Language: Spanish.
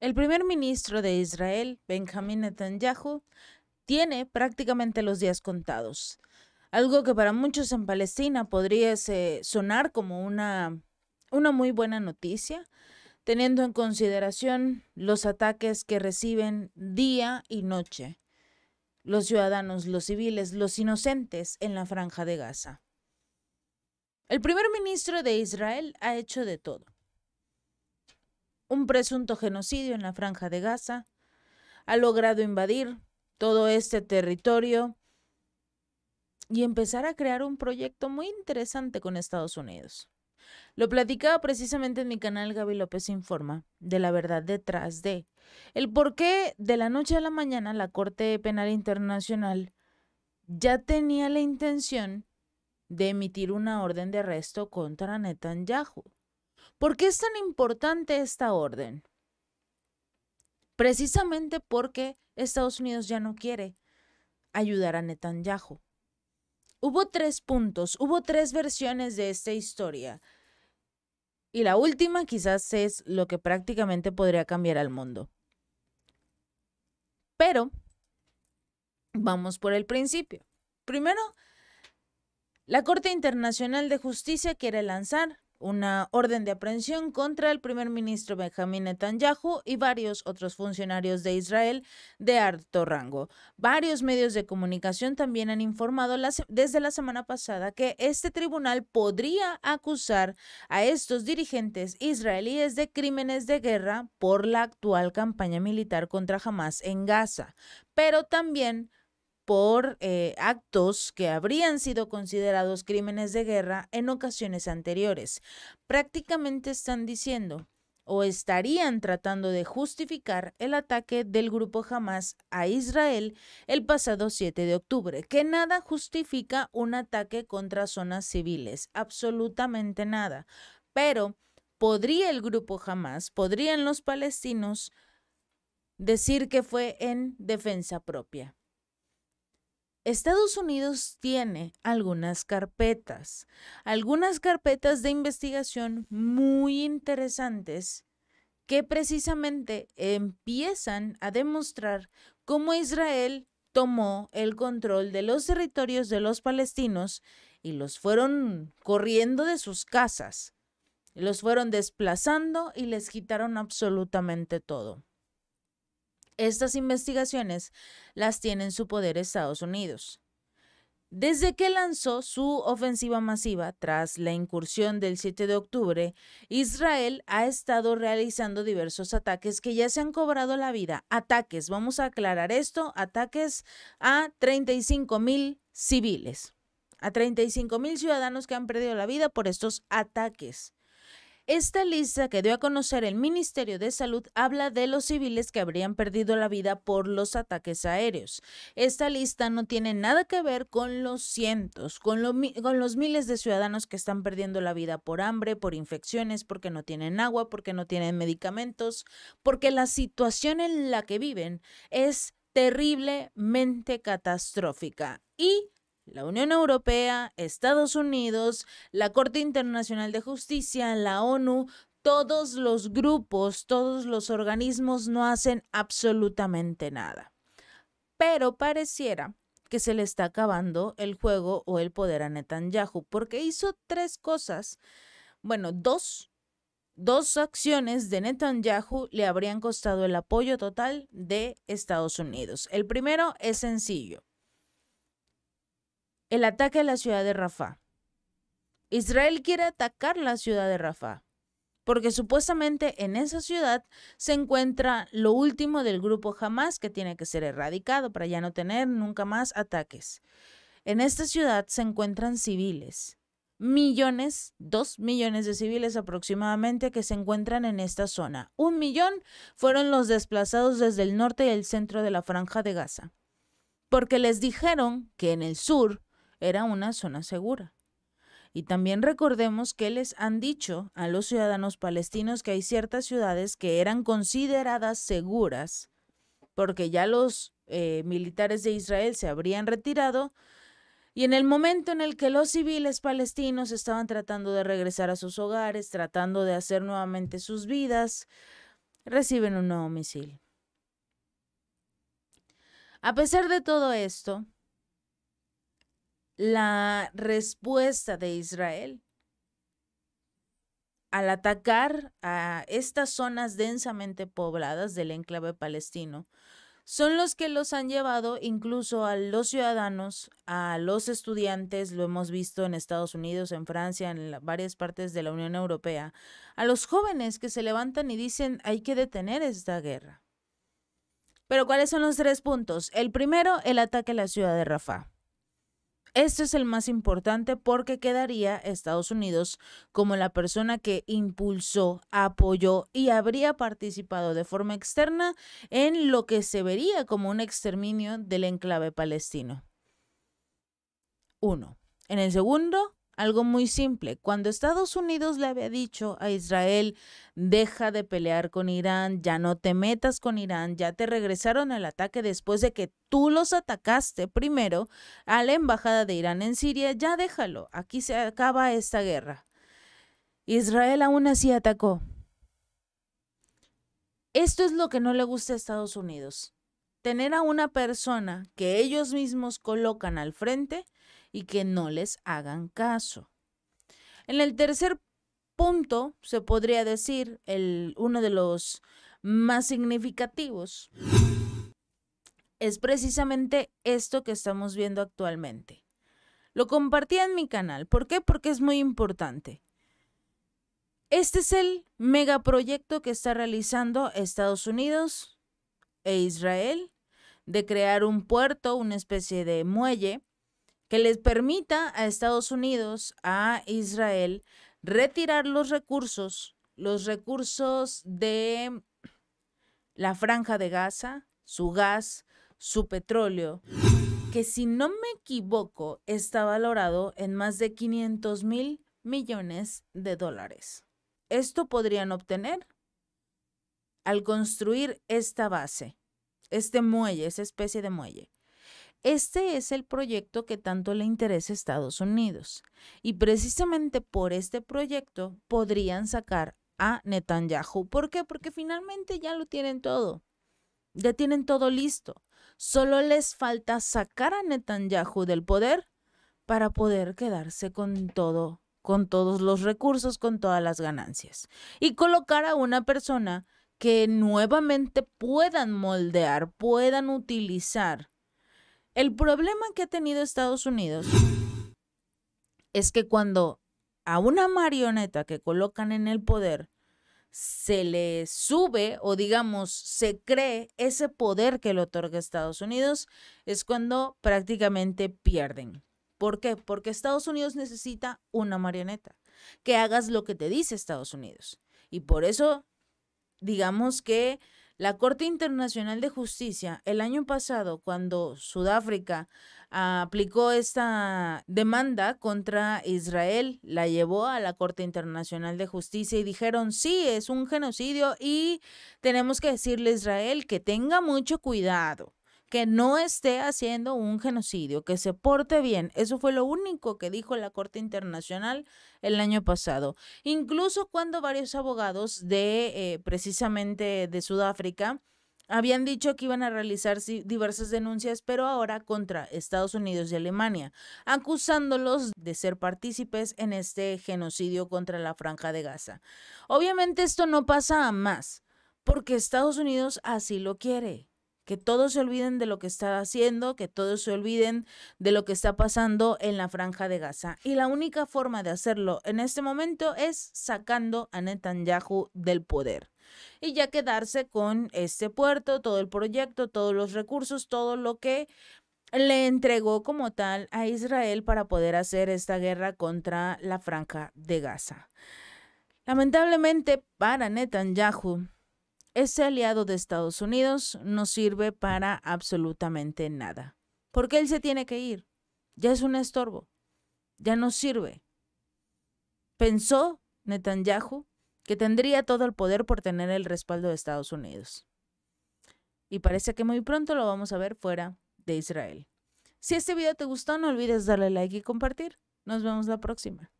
El primer ministro de Israel, Benjamin Netanyahu, tiene prácticamente los días contados. Algo que para muchos en Palestina podría sonar como una, una muy buena noticia, teniendo en consideración los ataques que reciben día y noche los ciudadanos, los civiles, los inocentes en la franja de Gaza. El primer ministro de Israel ha hecho de todo un presunto genocidio en la franja de Gaza, ha logrado invadir todo este territorio y empezar a crear un proyecto muy interesante con Estados Unidos. Lo platicaba precisamente en mi canal Gaby López Informa, de la verdad detrás de el por qué de la noche a la mañana la Corte Penal Internacional ya tenía la intención de emitir una orden de arresto contra Netanyahu. ¿Por qué es tan importante esta orden? Precisamente porque Estados Unidos ya no quiere ayudar a Netanyahu. Hubo tres puntos, hubo tres versiones de esta historia. Y la última quizás es lo que prácticamente podría cambiar al mundo. Pero vamos por el principio. Primero, la Corte Internacional de Justicia quiere lanzar una orden de aprehensión contra el primer ministro Benjamín Netanyahu y varios otros funcionarios de Israel de alto rango. Varios medios de comunicación también han informado desde la semana pasada que este tribunal podría acusar a estos dirigentes israelíes de crímenes de guerra por la actual campaña militar contra Hamas en Gaza, pero también por eh, actos que habrían sido considerados crímenes de guerra en ocasiones anteriores. Prácticamente están diciendo o estarían tratando de justificar el ataque del grupo Hamas a Israel el pasado 7 de octubre, que nada justifica un ataque contra zonas civiles, absolutamente nada. Pero, ¿podría el grupo Hamas, podrían los palestinos decir que fue en defensa propia? Estados Unidos tiene algunas carpetas, algunas carpetas de investigación muy interesantes que precisamente empiezan a demostrar cómo Israel tomó el control de los territorios de los palestinos y los fueron corriendo de sus casas, los fueron desplazando y les quitaron absolutamente todo. Estas investigaciones las tiene en su poder Estados Unidos. Desde que lanzó su ofensiva masiva tras la incursión del 7 de octubre, Israel ha estado realizando diversos ataques que ya se han cobrado la vida. Ataques, vamos a aclarar esto, ataques a 35 mil civiles, a 35 mil ciudadanos que han perdido la vida por estos ataques. Esta lista que dio a conocer el Ministerio de Salud habla de los civiles que habrían perdido la vida por los ataques aéreos. Esta lista no tiene nada que ver con los cientos, con, con los miles de ciudadanos que están perdiendo la vida por hambre, por infecciones, porque no tienen agua, porque no tienen medicamentos, porque la situación en la que viven es terriblemente catastrófica y la Unión Europea, Estados Unidos, la Corte Internacional de Justicia, la ONU, todos los grupos, todos los organismos no hacen absolutamente nada. Pero pareciera que se le está acabando el juego o el poder a Netanyahu, porque hizo tres cosas, bueno, dos, dos acciones de Netanyahu le habrían costado el apoyo total de Estados Unidos. El primero es sencillo el ataque a la ciudad de Rafah. Israel quiere atacar la ciudad de Rafah, porque supuestamente en esa ciudad se encuentra lo último del grupo Hamas que tiene que ser erradicado para ya no tener nunca más ataques. En esta ciudad se encuentran civiles, millones, dos millones de civiles aproximadamente que se encuentran en esta zona. Un millón fueron los desplazados desde el norte y el centro de la franja de Gaza, porque les dijeron que en el sur era una zona segura. Y también recordemos que les han dicho a los ciudadanos palestinos que hay ciertas ciudades que eran consideradas seguras porque ya los eh, militares de Israel se habrían retirado y en el momento en el que los civiles palestinos estaban tratando de regresar a sus hogares, tratando de hacer nuevamente sus vidas, reciben un nuevo misil. A pesar de todo esto, la respuesta de Israel al atacar a estas zonas densamente pobladas del enclave palestino son los que los han llevado incluso a los ciudadanos, a los estudiantes, lo hemos visto en Estados Unidos, en Francia, en varias partes de la Unión Europea, a los jóvenes que se levantan y dicen hay que detener esta guerra. Pero ¿cuáles son los tres puntos? El primero, el ataque a la ciudad de Rafah. Este es el más importante porque quedaría Estados Unidos como la persona que impulsó, apoyó y habría participado de forma externa en lo que se vería como un exterminio del enclave palestino. Uno. En el segundo, algo muy simple. Cuando Estados Unidos le había dicho a Israel, deja de pelear con Irán, ya no te metas con Irán, ya te regresaron al ataque después de que tú los atacaste primero a la embajada de Irán en Siria, ya déjalo, aquí se acaba esta guerra. Israel aún así atacó. Esto es lo que no le gusta a Estados Unidos. Tener a una persona que ellos mismos colocan al frente y que no les hagan caso. En el tercer punto, se podría decir, el, uno de los más significativos, es precisamente esto que estamos viendo actualmente. Lo compartí en mi canal. ¿Por qué? Porque es muy importante. Este es el megaproyecto que está realizando Estados Unidos e Israel de crear un puerto, una especie de muelle, que les permita a Estados Unidos, a Israel, retirar los recursos, los recursos de la franja de Gaza, su gas, su petróleo, que si no me equivoco está valorado en más de 500 mil millones de dólares. Esto podrían obtener al construir esta base, este muelle, esa especie de muelle. Este es el proyecto que tanto le interesa a Estados Unidos. Y precisamente por este proyecto podrían sacar a Netanyahu. ¿Por qué? Porque finalmente ya lo tienen todo. Ya tienen todo listo. Solo les falta sacar a Netanyahu del poder para poder quedarse con todo, con todos los recursos, con todas las ganancias. Y colocar a una persona que nuevamente puedan moldear, puedan utilizar el problema que ha tenido Estados Unidos es que cuando a una marioneta que colocan en el poder se le sube o digamos se cree ese poder que le otorga Estados Unidos, es cuando prácticamente pierden. ¿Por qué? Porque Estados Unidos necesita una marioneta, que hagas lo que te dice Estados Unidos. Y por eso, digamos que la Corte Internacional de Justicia, el año pasado, cuando Sudáfrica aplicó esta demanda contra Israel, la llevó a la Corte Internacional de Justicia y dijeron, sí, es un genocidio y tenemos que decirle a Israel que tenga mucho cuidado que no esté haciendo un genocidio, que se porte bien. Eso fue lo único que dijo la Corte Internacional el año pasado. Incluso cuando varios abogados de eh, precisamente de Sudáfrica habían dicho que iban a realizar diversas denuncias, pero ahora contra Estados Unidos y Alemania, acusándolos de ser partícipes en este genocidio contra la franja de Gaza. Obviamente esto no pasa a más, porque Estados Unidos así lo quiere que todos se olviden de lo que está haciendo, que todos se olviden de lo que está pasando en la franja de Gaza. Y la única forma de hacerlo en este momento es sacando a Netanyahu del poder y ya quedarse con este puerto, todo el proyecto, todos los recursos, todo lo que le entregó como tal a Israel para poder hacer esta guerra contra la franja de Gaza. Lamentablemente para Netanyahu, ese aliado de Estados Unidos no sirve para absolutamente nada. Porque él se tiene que ir. Ya es un estorbo. Ya no sirve. Pensó Netanyahu que tendría todo el poder por tener el respaldo de Estados Unidos. Y parece que muy pronto lo vamos a ver fuera de Israel. Si este video te gustó, no olvides darle like y compartir. Nos vemos la próxima.